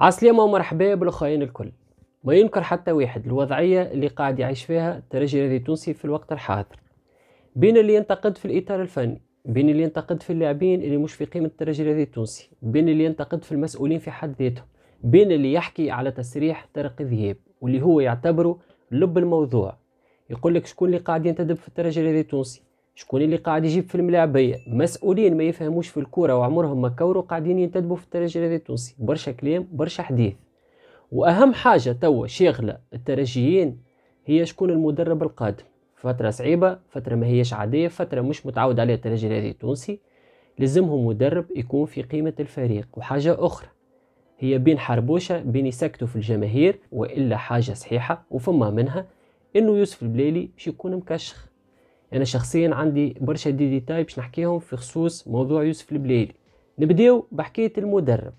عسلامة ومرحبا بالأخرين الكل ما ينكر حتى واحد الوضعية اللي قاعد يعيش فيها الترجي الرياضي التونسي في الوقت الحاضر بين اللي ينتقد في الإطار الفني بين اللي ينتقد في اللاعبين اللي مش في قيمة الترجي الرياضي التونسي بين اللي ينتقد في المسؤولين في حد ذاتهم بين اللي يحكي على تسريح طارق ذهاب واللي هو يعتبره لب الموضوع يقول لك شكون اللي قاعد ينتدب في الترجي الرياضي التونسي شكون اللي قاعد يجيب في الملاعب هي مسؤولين ما يفهموش في الكوره وعمرهم ما كوروا قاعدين ينتدبوا في الترجي التونسي برشا كلام برشا حديث واهم حاجه توا شاغله الترجيين هي شكون المدرب القادم فترة صعيبة فترة ما هيش عادية فترة مش متعود عليها الترجي الرياضي التونسي لازمهم مدرب يكون في قيمة الفريق وحاجة أخرى هي بين حربوشة بين يسكتوا في الجماهير وإلا حاجة صحيحة وفما منها إنه يوسف البليلي باش يكون مكشخ انا شخصيا عندي برشا دي ديتاي باش نحكيهم في خصوص موضوع يوسف البليلي نبداو بحكايه المدرب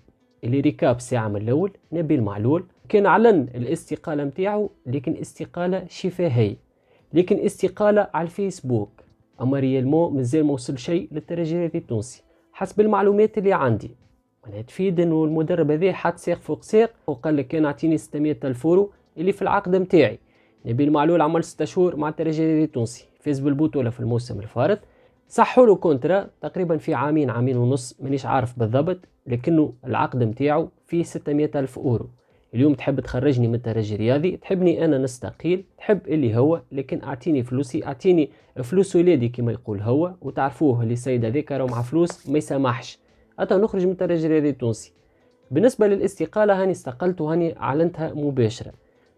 اللي ريكاب ساعه من الاول نبيل معلول كان علن الاستقاله متاعو لكن استقاله شفاهيه لكن استقاله على الفيسبوك اما مو مازال ما وصل شيء للترجي التونسي حسب المعلومات اللي عندي معناها تفيد انه المدرب هذا حط ساق فوق ساق وقال لك كان اعطيني 600 الف اللي في العقد متاعي نبيل معلول عمل 6 شهور مع الترجي التونسي في زبلبوت ولا في الموسم الفارط صحوا له كونترا تقريبا في عامين عامين ونص مانيش عارف بالضبط لكنه العقد نتاعو فيه 600 ألف أورو اليوم تحب تخرجني من الترجي الرياضي تحبني أنا نستقيل تحب اللي هو لكن أعطيني فلوسي أعطيني فلوس ولادي كما يقول هو وتعرفوه اللي السيد هذاك راهو مع فلوس ما يسامحش أتا نخرج من الترجي الرياضي التونسي بالنسبة للاستقالة هاني استقلت وهاني أعلنتها مباشرة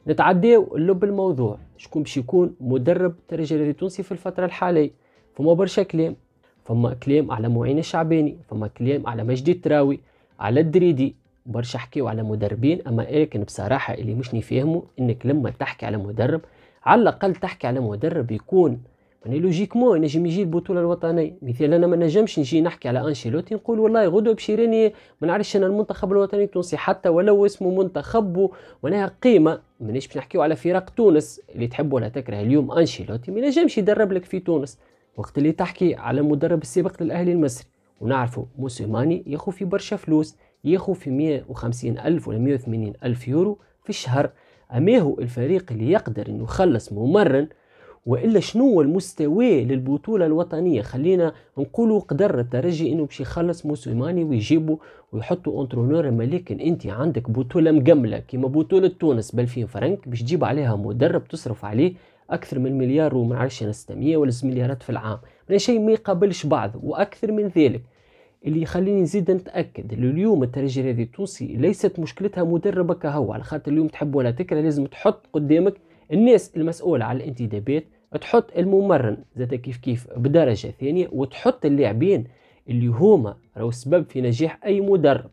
نتعداو لب الموضوع شكون باش يكون مدرب الترجي التونسي في الفتره الحاليه فما برشا كلام فما كلام على معين الشعباني فما كلام على مجدي التراوي على الدريدي برشا حكيو على مدربين اما لكن بصراحه اللي مش نفهمه انك لما تحكي على مدرب على الاقل تحكي على مدرب يكون يعني لوجيكمون انا جيم يجي البطوله الوطنيه مثال انا ما نجمش نجي نحكي على انشيلوتي نقول والله غدوه بشيريني ما نعرفش انا المنتخب الوطني التونسي حتى ولو اسمه منتخب ولها قيمه مانيش باش نحكيو على فرق تونس اللي تحب ولا تكره اليوم انشيلوتي ما نجمش يدرب لك في تونس وقت اللي تحكي على المدرب السابق للاهلي المصري ونعرفه موسيماني ياخو في برشا فلوس ياخو في 150 ألف ولا 180 ألف يورو في الشهر أما هو الفريق اللي يقدر أنه يخلص ممرن والا شنو هو المستوى للبطوله الوطنيه خلينا نقولوا قدر الترجي انه باش يخلص موسيماني ويجيبوا ويحطوا اونترونور اما لكن انت عندك بطوله مجمله كيما بطوله تونس ب 2000 فرنك باش تجيب عليها مدرب تصرف عليه اكثر من مليار وما عرفش انا 600 ولا مليارات في العام من شيء ما يقابلش بعض واكثر من ذلك اللي يخليني نزيد نتاكد اليوم الترجي الرياضي التونسي ليست مشكلتها مدربك هو على خاطر اليوم تحب ولا تكره لازم تحط قدامك الناس المسؤوله على الانتدابات تحط الممرن زاد كيف كيف بدرجة ثانية وتحط اللاعبين اللي هما راهو السبب في نجاح أي مدرب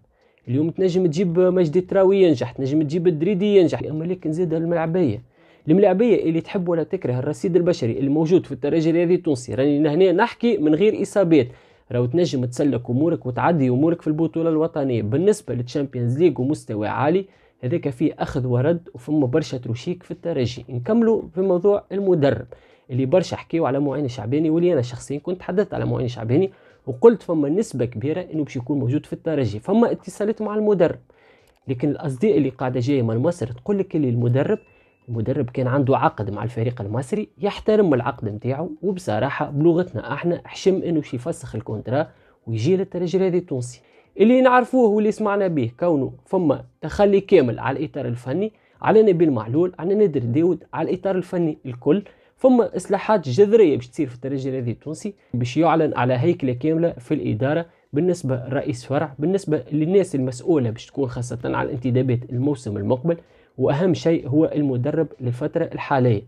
اليوم تنجم تجيب مجدي التراوي ينجح تنجم تجيب الدريدي ينجح أما لكن زاد الملعبية الملعبية اللي تحب ولا تكره الرصيد البشري الموجود في الترجي الرياضي التونسي راني هنا نحكي من غير إصابات راهو تنجم تسلك امورك وتعدي امورك في البطوله الوطنيه بالنسبه للتشامبيونز ليج ومستوى عالي هذاك فيه أخذ ورد وفما برشا تروشيك في الترجي نكملوا في موضوع المدرب اللي برشا حكيوا على معين شعباني واللي أنا شخصيا كنت تحدثت على معين شعباني وقلت فما نسبة كبيرة إنه باش يكون موجود في الترجي فما اتصالات مع المدرب لكن الأصدقاء اللي قاعدة جاية من مصر تقول لك اللي المدرب المدرب كان عنده عقد مع الفريق المصري يحترم العقد نتاعو وبصراحة بلغتنا احنا حشم انه باش يفسخ الكونترا ويجي للترجي الرياضي التونسي اللي نعرفوه واللي سمعنا به كونه فما تخلي كامل على الإطار الفني على نبيل معلول على نادر داود على الإطار الفني الكل فما إصلاحات جذرية باش تصير في الترجي الرياضي التونسي باش يعلن على هيكلة كاملة في الإدارة بالنسبة لرئيس فرع بالنسبة للناس المسؤولة باش تكون خاصة على الانتدابات الموسم المقبل وأهم شيء هو المدرب للفترة الحالية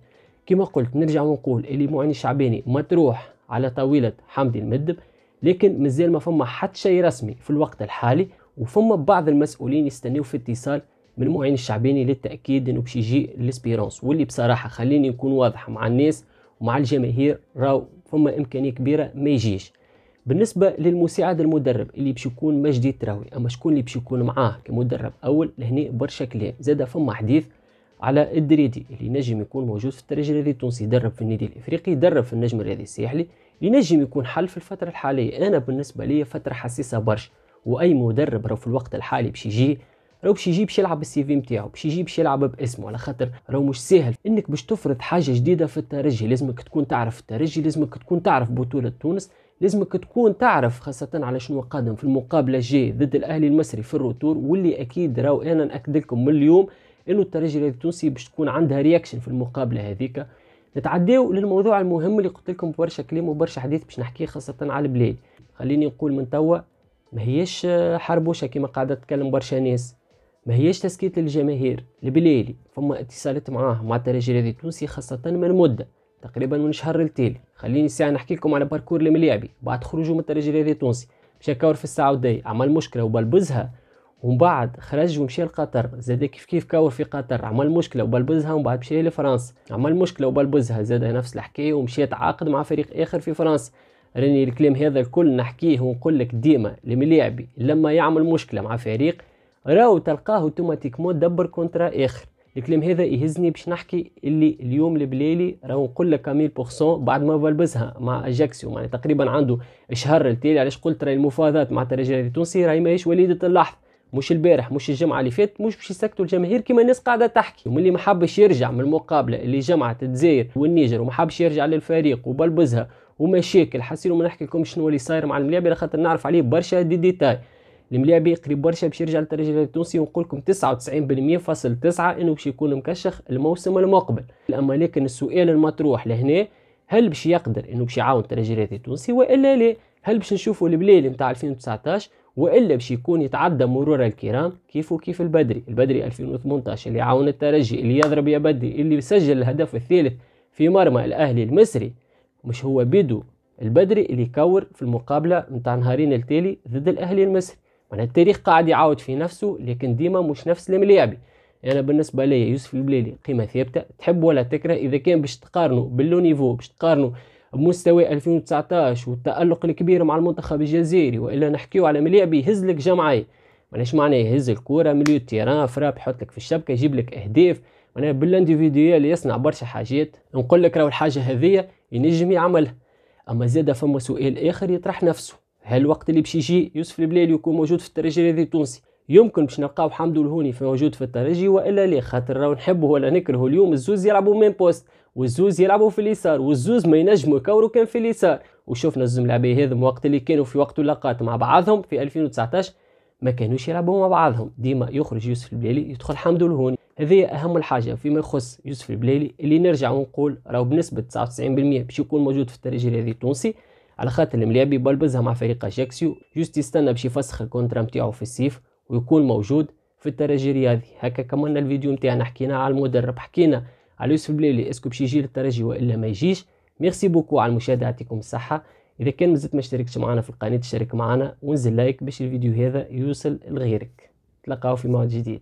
كما قلت نرجع ونقول اللي معين ما مطروح على طاولة حمدي المدب لكن مازال ما فما حتى شيء رسمي في الوقت الحالي وفما بعض المسؤولين يستنيو في اتصال من معين الشعباني للتاكيد انه باش يجي الاسبيرونس واللي بصراحه خليني نكون واضح مع الناس ومع الجماهير راو فما امكانيه كبيره ما يجيش بالنسبه للمساعد المدرب اللي باش يكون مجدي التراوي اما شكون اللي باش يكون معاه كمدرب اول لهنا برشا كلام زاد فما حديث على الدريدي اللي نجم يكون موجود في الترجي الرياضي التونسي يدرب في النادي الافريقي يدرب في النجم الرياضي الساحلي ينجم يكون حل في الفترة الحالية أنا بالنسبة لي فترة حساسة برشا وأي مدرب راهو في الوقت الحالي باش يجي راهو باش يجي باش يلعب بالسي في نتاعو باش يجي باش يلعب باسمه على خاطر راهو مش ساهل انك باش تفرض حاجه جديده في الترجي لازمك تكون تعرف الترجي لازمك تكون تعرف بطوله تونس لازمك تكون تعرف خاصة على شنو قادم في المقابلة الجاية ضد الأهلي المصري في الروتور واللي أكيد راهو أنا نأكد لكم من اليوم إنه الترجي التونسي باش تكون عندها رياكشن في المقابلة هذيك نتعداو للموضوع المهم اللي قلت لكم برشا كلام وبرشا حديث باش نحكيه خاصه على البلاد خليني نقول من توا ما هيش حربوشه كما قاعده تتكلم برشا ناس ما هيش تسكيت للجماهير البلالي فما اتصالات معاه مع الترجي الرياضي التونسي خاصه من مده تقريبا من شهر للتالي خليني ساعه نحكي لكم على باركور الملاعبي بعد خروجه من الترجي الرياضي التونسي مشى كور في السعوديه عمل مشكله وبلبزها ومن بعد خرج ومشى لقطر زاد كيف كيف كور في قطر عمل مشكله وبلبزها ومن بعد مشى لفرنسا عمل مشكله وبلبزها زاد نفس الحكايه ومشى تعاقد مع فريق اخر في فرنسا راني الكلام هذا الكل نحكيه ونقول لك ديما لملاعبي لما يعمل مشكله مع فريق راو تلقاه اوتوماتيكمون دبر كونترا اخر الكلام هذا يهزني باش نحكي اللي اليوم البلالي راهو نقول لك بورسون بعد ما بلبزها مع اجاكسيو معناها تقريبا عنده شهر التالي علاش قلت راهي المفاوضات مع الترجي التونسي راهي ماهيش وليده اللحظه مش البارح مش الجمعه اللي فاتت مش باش يسكتوا الجماهير كما الناس قاعده تحكي ومن اللي ما حبش يرجع من المقابله اللي جمعت الجزائر والنيجر وما حبش يرجع للفريق وبلبزها ومشاكل حسيروا ما نحكي لكم شنو اللي صاير مع الملاعب على خاطر نعرف عليه برشا دي ديتاي الملاعب قريب برشا باش يرجع للترجي التونسي ونقول لكم 99% فاصل 9 انه باش يكون مكشخ الموسم المقبل اما لكن السؤال المطروح لهنا هل باش يقدر انه باش يعاون الترجي التونسي والا لا هل باش نشوفوا البلاد نتاع 2019 والا باش يكون يتعدى مرور الكرام كيف وكيف البدري البدري 2018 اللي عاون الترجي اللي يضرب يا بدري اللي سجل الهدف الثالث في مرمى الاهلي المصري مش هو بيدو البدري اللي كور في المقابله نتاع نهارين التالي ضد الاهلي المصري معناها التاريخ قاعد يعاود في نفسه لكن ديما مش نفس الملاعبي انا يعني بالنسبه لي يوسف البليلي قيمه ثابته تحب ولا تكره اذا كان باش تقارنه باللونيفو باش تقارنه بمستوى 2019 والتألق الكبير مع المنتخب الجزائري والا نحكيو على ملاعب يهز لك جمعيه معناش معناه يهز الكره مليو تيران فراب يحط لك في الشبكه يجيب لك اهداف معناها بالانديفيديال يصنع برشا حاجات نقول لك راهو الحاجه هذية ينجم يعملها اما زادة فما سؤال اخر يطرح نفسه هل الوقت اللي باش يجي يوسف البلالي يكون موجود في الترجي التونسي يمكن باش نلقاو حمدو الهوني في موجود في الترجي والا لا خاطر راهو نحبه ولا نكرهه اليوم الزوز يلعبوا مين بوست والزوز يلعبوا في اليسار والزوز ما ينجموا يكوروا كان في اليسار وشفنا الزوز ملاعبيه هذم وقت اللي كانوا في وقت اللقاءات مع بعضهم في 2019 ما كانوش يلعبوا مع بعضهم ديما يخرج يوسف البلالي يدخل حمدو الهوني هذه اهم الحاجه فيما يخص يوسف البلالي اللي نرجع ونقول راهو بنسبه 99% باش يكون موجود في الترجي الرياضي التونسي على خاطر المليابي بلبزها مع فريق اجاكسيو جوست يستنى باش يفسخ الكونترا نتاعو في الصيف ويكون موجود في الترجي الرياضي هكا كملنا الفيديو نتاعنا حكينا على المدرب حكينا على يوسف البليلي اسكو باش يجي للترجي والا ما يجيش ميرسي بوكو على المشاهده يعطيكم الصحه اذا كان مازلت ما اشتركتش معنا في القناه تشترك معنا وانزل لايك باش الفيديو هذا يوصل لغيرك تلقاو في موعد جديد